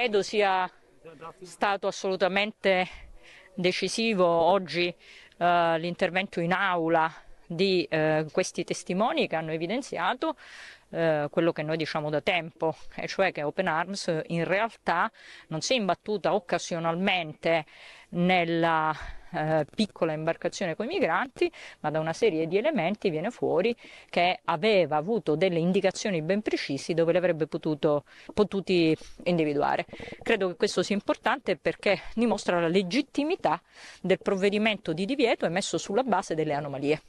Credo sia stato assolutamente decisivo oggi eh, l'intervento in aula di eh, questi testimoni che hanno evidenziato eh, quello che noi diciamo da tempo, e cioè che Open Arms in realtà non si è imbattuta occasionalmente nella eh, piccola imbarcazione con i migranti, ma da una serie di elementi viene fuori che aveva avuto delle indicazioni ben precise dove li avrebbe potuto, potuti individuare. Credo che questo sia importante perché dimostra la legittimità del provvedimento di divieto emesso sulla base delle anomalie.